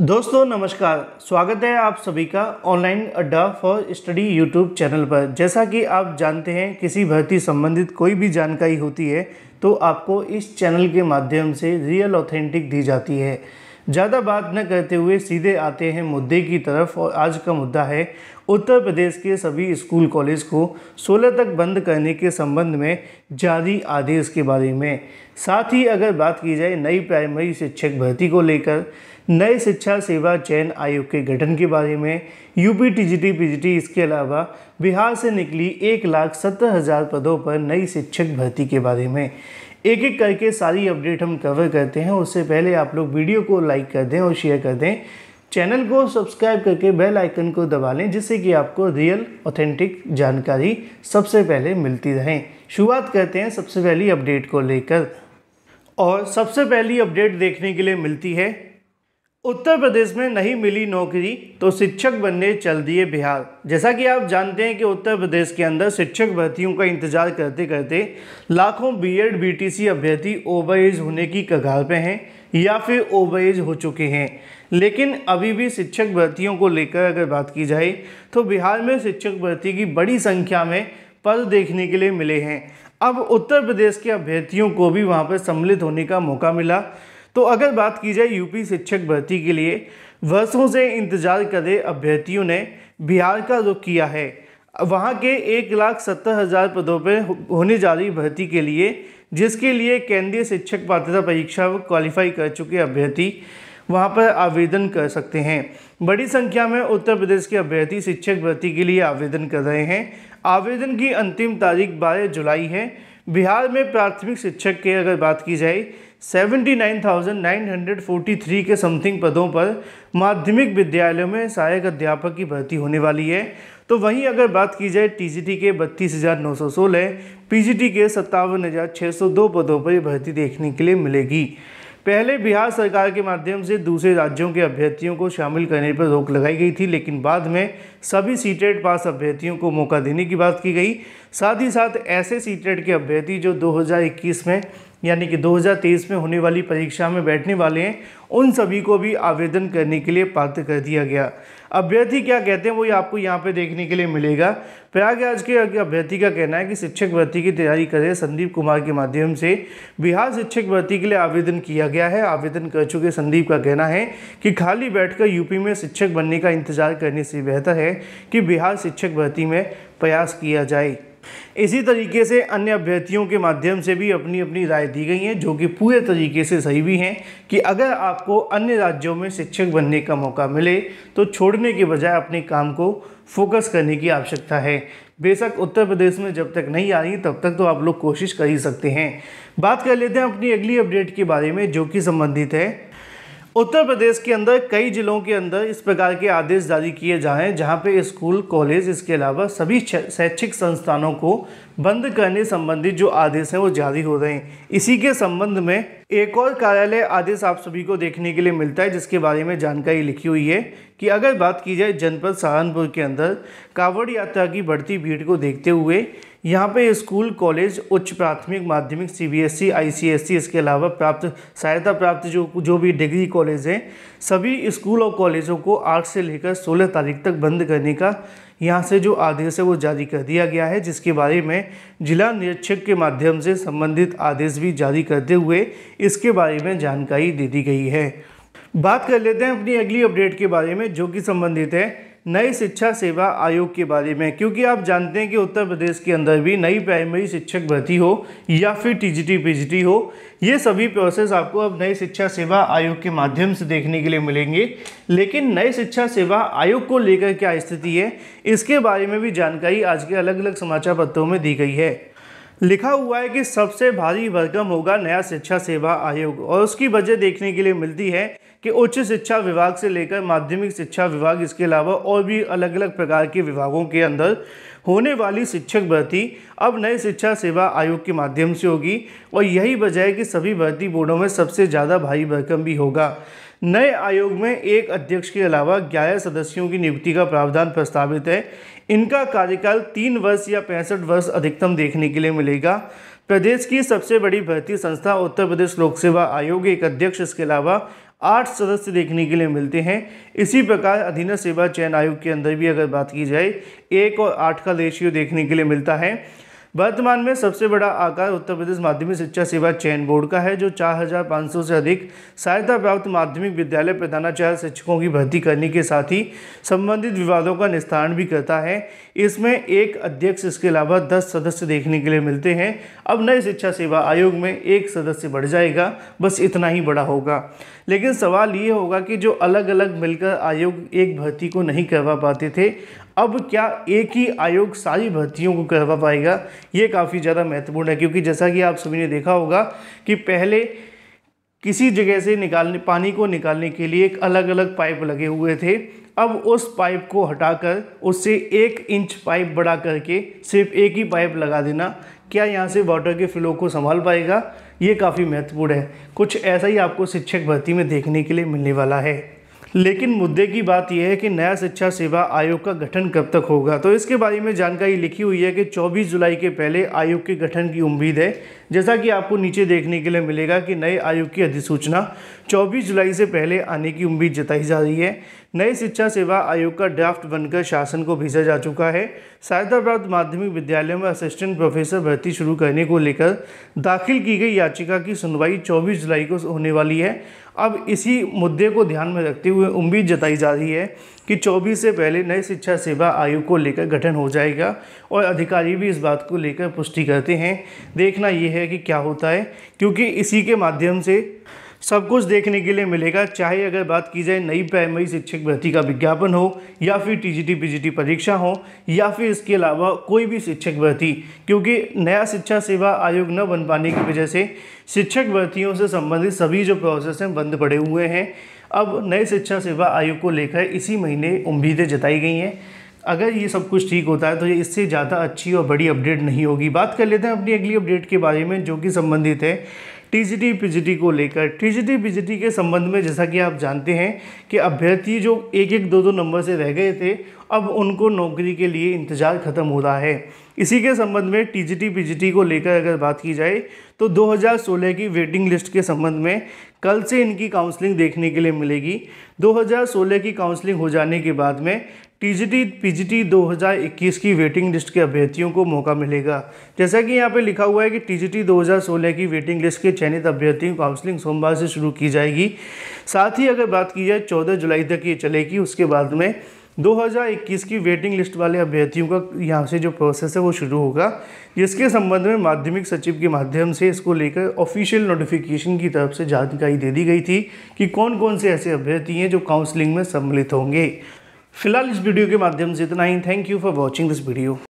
दोस्तों नमस्कार स्वागत है आप सभी का ऑनलाइन अड्डा फॉर स्टडी यूट्यूब चैनल पर जैसा कि आप जानते हैं किसी भर्ती संबंधित कोई भी जानकारी होती है तो आपको इस चैनल के माध्यम से रियल ऑथेंटिक दी जाती है ज़्यादा बात न करते हुए सीधे आते हैं मुद्दे की तरफ और आज का मुद्दा है उत्तर प्रदेश के सभी स्कूल कॉलेज को 16 तक बंद करने के संबंध में जारी आदेश के बारे में साथ ही अगर बात की जाए नई प्राइमरी शिक्षक भर्ती को लेकर नए शिक्षा सेवा चयन आयोग के गठन के बारे में यूपी टीजीटी पीजीटी इसके अलावा बिहार से निकली एक लाख सत्तर हज़ार पदों पर नई शिक्षक भर्ती के बारे में एक एक करके सारी अपडेट हम कवर करते हैं उससे पहले आप लोग वीडियो को लाइक कर दें और शेयर कर दें चैनल को सब्सक्राइब करके बेल आइकन को दबा लें जिससे कि आपको रियल ऑथेंटिक जानकारी सबसे पहले मिलती रहें शुरुआत करते हैं सबसे पहली अपडेट को लेकर और सबसे पहली अपडेट देखने के लिए मिलती है उत्तर प्रदेश में नहीं मिली नौकरी तो शिक्षक बनने चल दिए बिहार जैसा कि आप जानते हैं कि उत्तर प्रदेश के अंदर शिक्षक भर्तियों का इंतजार करते करते लाखों बीएड बीटीसी अभ्यर्थी एज होने की कगार पे हैं या फिर एज हो चुके हैं लेकिन अभी भी शिक्षक भर्तियों को लेकर अगर बात की जाए तो बिहार में शिक्षक भर्ती की बड़ी संख्या में पद देखने के लिए मिले हैं अब उत्तर प्रदेश के अभ्यर्थियों को भी वहाँ पर सम्मिलित होने का मौका मिला तो अगर बात की जाए यूपी शिक्षक भर्ती के लिए वर्षों से इंतजार करे अभ्यर्थियों ने बिहार का रुख किया है वहाँ के एक लाख सत्तर हज़ार पदों पर होने जा रही भर्ती के लिए जिसके लिए केंद्रीय शिक्षक पात्रता परीक्षा क्वालिफाई कर चुके अभ्यर्थी वहाँ पर आवेदन कर सकते हैं बड़ी संख्या में उत्तर प्रदेश के अभ्यर्थी शिक्षक भर्ती के लिए आवेदन कर रहे हैं आवेदन की अंतिम तारीख बारह जुलाई है बिहार में प्राथमिक शिक्षक की अगर बात की जाए 79,943 के समथिंग पदों पर माध्यमिक विद्यालयों में सहायक अध्यापक की भर्ती होने वाली है तो वहीं अगर बात की जाए टीजीटी के बत्तीस हज़ार नौ सौ सोलह पीजीटी के सत्तावन हज़ार छः सौ दो पदों पर भर्ती देखने के लिए मिलेगी पहले बिहार सरकार के माध्यम से दूसरे राज्यों के अभ्यर्थियों को शामिल करने पर रोक लगाई गई थी लेकिन बाद में सभी सीटेट पास अभ्यर्थियों को मौका देने की बात की गई साथ ही साथ ऐसे सीटेट के अभ्यर्थी जो 2021 में यानी कि 2023 में होने वाली परीक्षा में बैठने वाले हैं उन सभी को भी आवेदन करने के लिए पात्र कर दिया गया अभ्यर्थी क्या कहते हैं वही आपको यहाँ पे देखने के लिए मिलेगा प्रयागराज के अभ्यर्थी का कहना है कि शिक्षक भर्ती की तैयारी कर रहे संदीप कुमार के माध्यम से बिहार शिक्षक भर्ती के लिए आवेदन किया गया है आवेदन कर चुके संदीप का कहना है कि खाली बैठकर यूपी में शिक्षक बनने का इंतजार करने से बेहतर है कि बिहार शिक्षक भर्ती में प्रयास किया जाए इसी तरीके से अन्य अभ्यर्थियों के माध्यम से भी अपनी अपनी राय दी गई है जो कि पूरे तरीके से सही भी हैं कि अगर आपको अन्य राज्यों में शिक्षक बनने का मौका मिले तो छोड़ने के बजाय अपने काम को फोकस करने की आवश्यकता है बेशक उत्तर प्रदेश में जब तक नहीं आ रही तब तक तो आप लोग कोशिश कर ही सकते हैं बात कर लेते हैं अपनी अगली अपडेट के बारे में जो कि संबंधित है उत्तर प्रदेश के अंदर कई जिलों के अंदर इस प्रकार के आदेश जारी किए जाएँ जहाँ पे स्कूल कॉलेज इसके अलावा सभी शैक्षिक संस्थानों को बंद करने संबंधी जो आदेश हैं वो जारी हो रहे हैं इसी के संबंध में एक और कार्यालय आदेश आप सभी को देखने के लिए मिलता है जिसके बारे में जानकारी लिखी हुई है कि अगर बात की जाए जनपद सहारनपुर के अंदर कांवड़ यात्रा की बढ़ती भीड़ को देखते हुए यहाँ पे स्कूल कॉलेज उच्च प्राथमिक माध्यमिक सीबीएसई आईसीएसई e, e, इसके अलावा प्राप्त सहायता प्राप्त जो जो भी डिग्री कॉलेज हैं सभी स्कूल और कॉलेजों को आठ से लेकर सोलह तारीख तक बंद करने का यहाँ से जो आदेश है वो जारी कर दिया गया है जिसके बारे में जिला निरीक्षक के माध्यम से संबंधित आदेश भी जारी करते हुए इसके बारे में जानकारी दे दी गई है बात कर लेते हैं अपनी अगली अपडेट के बारे में जो कि संबंधित है नए शिक्षा सेवा आयोग के बारे में क्योंकि आप जानते हैं कि उत्तर प्रदेश के अंदर भी नई प्राइमरी शिक्षक भर्ती हो या फिर टीजीटी पीजीटी हो ये सभी प्रोसेस आपको अब नए शिक्षा सेवा आयोग के माध्यम से देखने के लिए मिलेंगे लेकिन नए शिक्षा सेवा आयोग को लेकर क्या स्थिति है इसके बारे में भी जानकारी आज के अलग अलग समाचार पत्रों में दी गई है लिखा हुआ है कि सबसे भारी भरकम होगा नया शिक्षा सेवा आयोग और उसकी वजह देखने के लिए मिलती है कि उच्च शिक्षा विभाग से लेकर माध्यमिक शिक्षा विभाग इसके अलावा और भी अलग अलग प्रकार के विभागों के अंदर होने वाली शिक्षक भर्ती अब नए शिक्षा सेवा आयोग के माध्यम से होगी और यही वजह है कि सभी भर्ती बोर्डों में सबसे ज़्यादा भारी भरकम भी होगा नए आयोग में एक अध्यक्ष के अलावा ग्यारह सदस्यों की नियुक्ति का प्रावधान प्रस्तावित है इनका कार्यकाल तीन वर्ष या पैंसठ वर्ष अधिकतम देखने के लिए मिलेगा प्रदेश की सबसे बड़ी भर्ती संस्था उत्तर प्रदेश लोक सेवा आयोग एक अध्यक्ष इसके अलावा आठ सदस्य देखने के लिए मिलते हैं इसी प्रकार अधीन सेवा चयन आयोग के अंदर भी अगर बात की जाए एक और आठ का रेशियो देखने के लिए मिलता है वर्तमान में सबसे बड़ा आकार उत्तर प्रदेश माध्यमिक शिक्षा सेवा चयन बोर्ड का है जो 4,500 से अधिक सहायता प्राप्त माध्यमिक विद्यालय प्रधानाचार्य शिक्षकों की भर्ती करने के साथ ही संबंधित विवादों का निस्तारण भी करता है इसमें एक अध्यक्ष इसके अलावा दस सदस्य देखने के लिए मिलते हैं अब नए शिक्षा सेवा आयोग में एक सदस्य बढ़ जाएगा बस इतना ही बड़ा होगा लेकिन सवाल ये होगा कि जो अलग अलग मिलकर आयोग एक भर्ती को नहीं करवा पाते थे अब क्या एक ही आयोग सारी भर्तियों को करवा पाएगा ये काफ़ी ज़्यादा महत्वपूर्ण है क्योंकि जैसा कि आप सभी ने देखा होगा कि पहले किसी जगह से निकालने पानी को निकालने के लिए एक अलग अलग पाइप लगे हुए थे अब उस पाइप को हटाकर उससे एक इंच पाइप बढ़ा करके सिर्फ एक ही पाइप लगा देना क्या यहाँ से वाटर के फ्लो को संभाल पाएगा ये काफ़ी महत्वपूर्ण है कुछ ऐसा ही आपको शिक्षक भर्ती में देखने के लिए मिलने वाला है लेकिन मुद्दे की बात यह है कि नया शिक्षा सेवा आयोग का गठन कब तक होगा तो इसके बारे में जानकारी लिखी हुई है कि 24 जुलाई के पहले आयोग के गठन की उम्मीद है जैसा कि आपको नीचे देखने के लिए मिलेगा कि नए आयोग की अधिसूचना 24 जुलाई से पहले आने की उम्मीद जताई जा रही है नई शिक्षा सेवा आयोग का ड्राफ्ट बनकर शासन को भेजा जा चुका है सहायताबाद माध्यमिक विद्यालय में असिस्टेंट प्रोफेसर भर्ती शुरू करने को लेकर दाखिल की गई याचिका की सुनवाई 24 जुलाई को होने वाली है अब इसी मुद्दे को ध्यान में रखते हुए उम्मीद जताई जा रही है कि 24 से पहले नए शिक्षा सेवा आयोग को लेकर गठन हो जाएगा और अधिकारी भी इस बात को लेकर पुष्टि करते हैं देखना यह है कि क्या होता है क्योंकि इसी के माध्यम से सब कुछ देखने के लिए मिलेगा चाहे अगर बात की जाए नई प्राइमरी शिक्षक भर्ती का विज्ञापन हो या फिर टीजीटी पीजीटी परीक्षा हो या फिर इसके अलावा कोई भी शिक्षक भर्ती क्योंकि नया शिक्षा सेवा आयोग न बन पाने की वजह से शिक्षक भर्तियों से संबंधित सभी जो प्रोसेस हैं बंद पड़े हुए हैं अब नए शिक्षा सेवा आयोग को लेकर इसी महीने उम्मीदें जताई गई हैं अगर ये सब कुछ ठीक होता है तो ये इससे ज़्यादा अच्छी और बड़ी अपडेट नहीं होगी बात कर लेते हैं अपनी अगली अपडेट के बारे में जो कि संबंधित है टीजीटी पीजीटी को लेकर टीजीटी पीजीटी के संबंध में जैसा कि आप जानते हैं कि अभ्यर्थी जो एक एक दो दो नंबर से रह गए थे अब उनको नौकरी के लिए इंतज़ार ख़त्म हो रहा है इसी के संबंध में टीजीटी पीजीटी को लेकर अगर बात की जाए तो 2016 की वेटिंग लिस्ट के संबंध में कल से इनकी काउंसलिंग देखने के लिए मिलेगी 2016 की काउंसलिंग हो जाने के बाद में टीजीटी पीजीटी 2021 की वेटिंग लिस्ट के अभ्यर्थियों को मौका मिलेगा जैसा कि यहाँ पे लिखा हुआ है कि टीजीटी 2016 की वेटिंग लिस्ट के चयनित अभ्यर्थियों काउंसलिंग सोमवार से शुरू की जाएगी साथ ही अगर बात की जाए 14 जुलाई तक ये चलेगी उसके बाद में 2021 की वेटिंग लिस्ट वाले अभ्यर्थियों का यहाँ से जो प्रोसेस है वो शुरू होगा जिसके संबंध में माध्यमिक सचिव के माध्यम से इसको लेकर ऑफिशियल नोटिफिकेशन की तरफ से जानकारी दे दी गई थी कि कौन कौन से ऐसे अभ्यर्थी हैं जो काउंसलिंग में सम्मिलित होंगे फिलहाल इस वीडियो के माध्यम से इतना ही thank you for watching this video